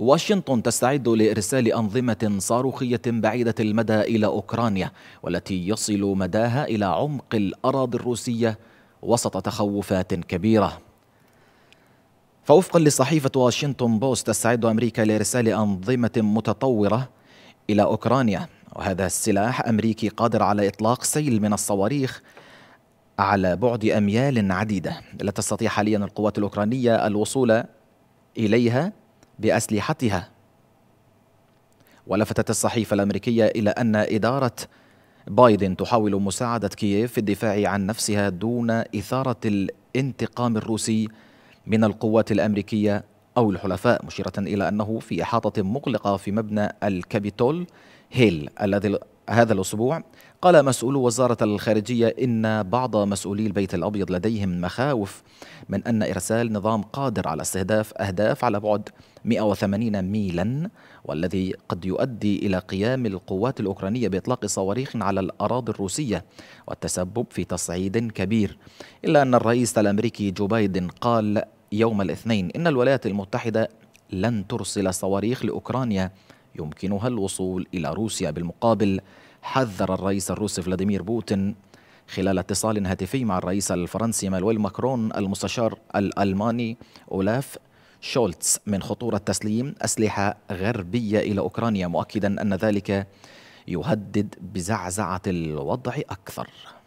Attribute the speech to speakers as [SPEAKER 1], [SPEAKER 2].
[SPEAKER 1] واشنطن تستعد لإرسال أنظمة صاروخية بعيدة المدى إلى أوكرانيا والتي يصل مداها إلى عمق الأراضي الروسية وسط تخوفات كبيرة فوفقا لصحيفة واشنطن بوست تستعد أمريكا لإرسال أنظمة متطورة إلى أوكرانيا وهذا السلاح أمريكي قادر على إطلاق سيل من الصواريخ على بعد أميال عديدة لا تستطيع حاليا القوات الأوكرانية الوصول إليها بأسلحتها ولفتت الصحيفة الأمريكية إلى أن إدارة بايدن تحاول مساعدة كييف في الدفاع عن نفسها دون إثارة الانتقام الروسي من القوات الأمريكية أو الحلفاء مشيرة إلى أنه في إحاطة مغلقة في مبنى الكابيتول هيل الذي هذا الأسبوع قال مسؤول وزارة الخارجية إن بعض مسؤولي البيت الأبيض لديهم مخاوف من أن إرسال نظام قادر على استهداف أهداف على بعد 180 ميلا والذي قد يؤدي إلى قيام القوات الأوكرانية بإطلاق صواريخ على الأراضي الروسية والتسبب في تصعيد كبير إلا أن الرئيس الأمريكي جو بايدن قال يوم الاثنين إن الولايات المتحدة لن ترسل صواريخ لأوكرانيا يمكنها الوصول إلى روسيا بالمقابل حذر الرئيس الروسي فلاديمير بوتين خلال اتصال هاتفي مع الرئيس الفرنسي مانويل ماكرون المستشار الألماني أولاف شولتز من خطورة تسليم أسلحة غربية إلى أوكرانيا مؤكدا أن ذلك يهدد بزعزعة الوضع أكثر